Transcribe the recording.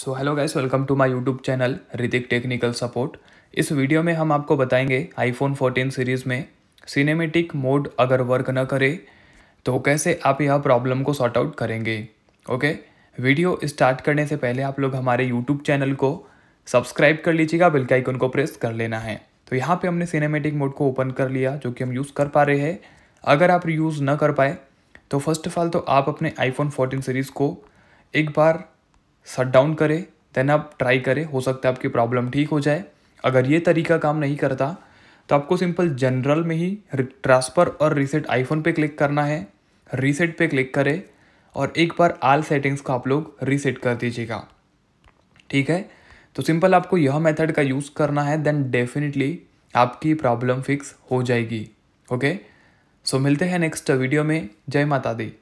so hello guys welcome to my YouTube channel Ritik technical support इस video में हम आपको बताएंगे आईफोन 14 सीरीज़ में सिनेमेटिक मोड अगर वर्क न करे तो कैसे आप यह प्रॉब्लम को सॉर्ट आउट करेंगे ओके वीडियो स्टार्ट करने से पहले आप लोग हमारे यूट्यूब चैनल को सब्सक्राइब कर लीजिएगा बिल आइकन को प्रेस कर लेना है तो यहाँ पर हमने सिनेमेटिक मोड को ओपन कर लिया जो कि हम यूज़ कर पा रहे हैं अगर आप यूज़ ना कर पाए तो फर्स्ट ऑफ ऑल तो आप अपने आईफोन फोर्टीन सीरीज़ को एक बार सट डाउन करें देन आप ट्राई करें हो सकता है आपकी प्रॉब्लम ठीक हो जाए अगर ये तरीका काम नहीं करता तो आपको सिंपल जनरल में ही ट्रांसफ़र और रीसेट आईफोन पे क्लिक करना है रीसेट पे क्लिक करें और एक बार आल सेटिंग्स को आप लोग रीसेट कर दीजिएगा ठीक है तो सिंपल आपको यह मेथड का यूज़ करना है देन डेफिनेटली आपकी प्रॉब्लम फिक्स हो जाएगी ओके सो मिलते हैं नेक्स्ट वीडियो में जय माता दी